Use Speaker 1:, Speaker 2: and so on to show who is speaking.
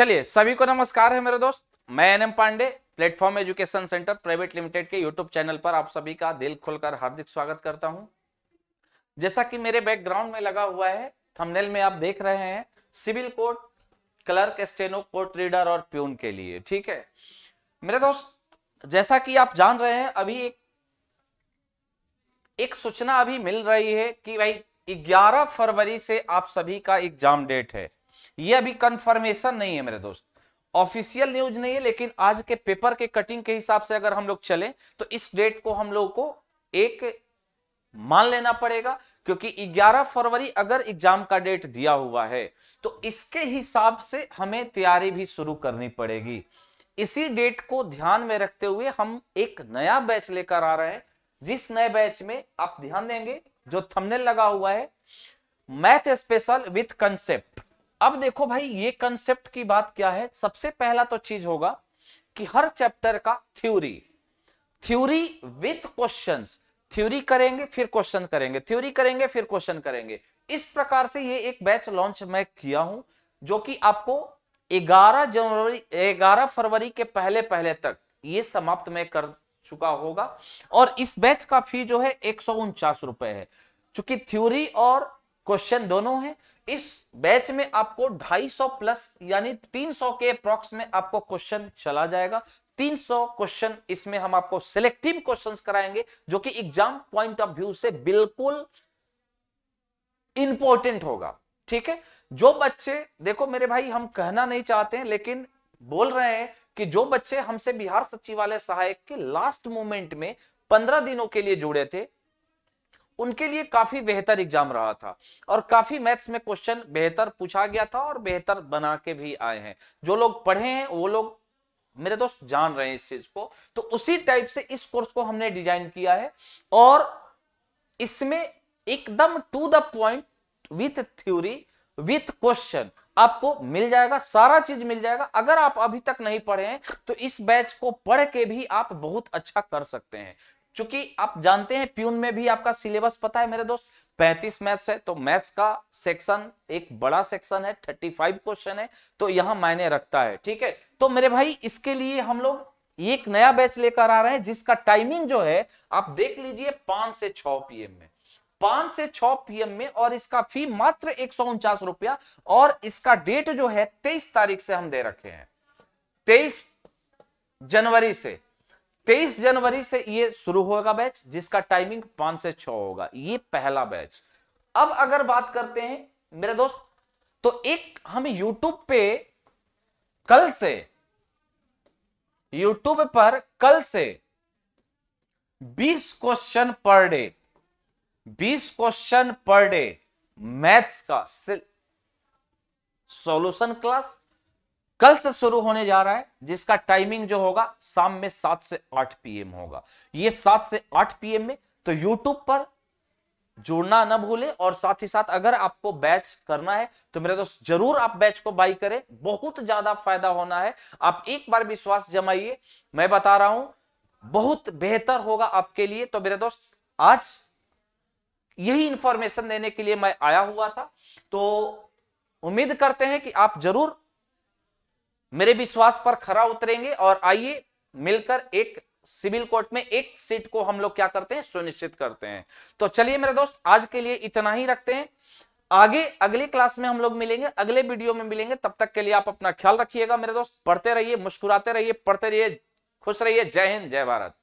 Speaker 1: चलिए सभी को नमस्कार है मेरे दोस्त मैं N M Pandey platform education centre private limited के यूट्यूब चैनल पर आप सभी का दिल खोलकर हार्दिक स्वागत करता हूं जैसा कि मेरे बैकग्राउंड में लगा हुआ है थंबनेल में आप देख रहे हैं civil court clerk steno court reader और प्यून के लिए ठीक है मेरे दोस्त जैसा कि आप जान रहे हैं अभी एक एक सूचना अभी मिल रही है कि भाई ग्यारह फरवरी से आप सभी का एग्जाम डेट है ये अभी कंफर्मेशन नहीं है मेरे दोस्त ऑफिशियल न्यूज नहीं है लेकिन आज के पेपर के कटिंग के हिसाब से अगर हम लोग चले तो इस डेट को हम लोग को एक मान लेना पड़ेगा क्योंकि 11 फरवरी अगर एग्जाम का डेट दिया हुआ है तो इसके हिसाब से हमें तैयारी भी शुरू करनी पड़ेगी इसी डेट को ध्यान में रखते हुए हम एक नया बैच लेकर आ रहे हैं जिस नए बैच में आप ध्यान देंगे जो थंबनेल लगा हुआ है मैथ स्पेशल विथ कंसेप्ट अब देखो भाई ये कंसेप्ट की बात क्या है सबसे पहला तो चीज होगा कि हर चैप्टर का theory theory with question theory करेंगे फिर क्वेश्चन करेंगे थ्योरी करेंगे फिर क्वेश्चन करेंगे इस प्रकार से ये एक बैच लॉन्च मैं किया हूं जो कि आपको 11 जनवरी 11 फरवरी के पहले पहले तक ये समाप्त में कर चुका होगा और इस बैच का फी जो है एक रुपए है चूंकि थ्योरी और क्वेश्चन दोनों है इस बैच में आपको 250 प्लस यानी 300 के अप्रोक्स में आपको क्वेश्चन चला जाएगा 300 क्वेश्चन इसमें हम आपको सिलेक्टिव क्वेश्चंस कराएंगे जो कि एग्जाम पॉइंट ऑफ व्यू से बिल्कुल इंपॉर्टेंट होगा ठीक है जो बच्चे देखो मेरे भाई हम कहना नहीं चाहते हैं लेकिन बोल रहे हैं कि जो बच्चे हमसे बिहार सचिवालय सहायक के लास्ट मोमेंट में पंद्रह दिनों के लिए जुड़े थे उनके लिए काफी बेहतर एग्जाम रहा था और काफी मैथ्स में क्वेश्चन बेहतर पूछा गया था और बेहतर बना के भी आए हैं जो लोग पढ़े हैं वो लोग मेरे दोस्त जान रहे हैं इस चीज को तो उसी टाइप से इस कोर्स को हमने डिजाइन किया है और इसमें एकदम to the point with theory with question आपको मिल जाएगा सारा चीज मिल जाएगा अगर आप अभी तक नहीं पढ़े हैं तो इस बैच को पढ़ के भी आप बहुत अच्छा कर सकते हैं चूंकि आप जानते हैं प्यून में भी आपका सिलेबस पता है मेरे दोस्त पैंतीस मैथ्स है तो मैथ्स का सेक्शन एक बड़ा सेक्शन है फाइव क्वेश्चन है तो यहां मायने रखता है ठीक है तो मेरे भाई इसके लिए हम लोग एक नया बैच लेकर आ रहे हैं जिसका टाइमिंग जो है आप देख लीजिए पांच से छ पीएम में पांच से छ पीएम में और इसका फी मात्र एक रुपया और इसका डेट जो है तेईस तारीख से हम दे रखे हैं तेईस जनवरी से तेईस जनवरी से ये शुरू होगा बैच जिसका टाइमिंग पांच से छ होगा ये पहला बैच अब अगर बात करते हैं मेरे दोस्त तो एक हम यूट्यूब पे कल से यूट्यूब पर कल से 20 question per day 20 question per day maths का सोल्यूशन क्लास कल से शुरू होने जा रहा है जिसका टाइमिंग जो होगा शाम में सात से आठ पीएम होगा ये सात से आठ पीएम में तो यूट्यूब पर जुड़ना ना भूले और साथ ही साथ अगर आपको बैच करना है तो मेरे दोस्त जरूर आप बैच को बाई करें बहुत ज्यादा फायदा होना है आप एक बार विश्वास जमाइए मैं बता रहा हूं बहुत बेहतर होगा आपके लिए तो मेरे दोस्त आज यही इंफॉर्मेशन देने के लिए मैं आया हुआ था तो उम्मीद करते हैं कि आप जरूर मेरे विश्वास पर खरा उतरेंगे और आइए मिलकर एक सिविल कोर्ट में एक सीट को हम लोग क्या करते हैं सुनिश्चित करते हैं तो चलिए मेरे दोस्त आज के लिए इतना ही रखते हैं आगे अगले क्लास में हम लोग मिलेंगे अगले वीडियो में मिलेंगे तब तक के लिए आप अपना ख्याल रखिएगा मेरे दोस्त पढ़ते रहिए मुस्कुराते रहिए पढ़ते रहिए खुश रहिए जय हिंद जय भारत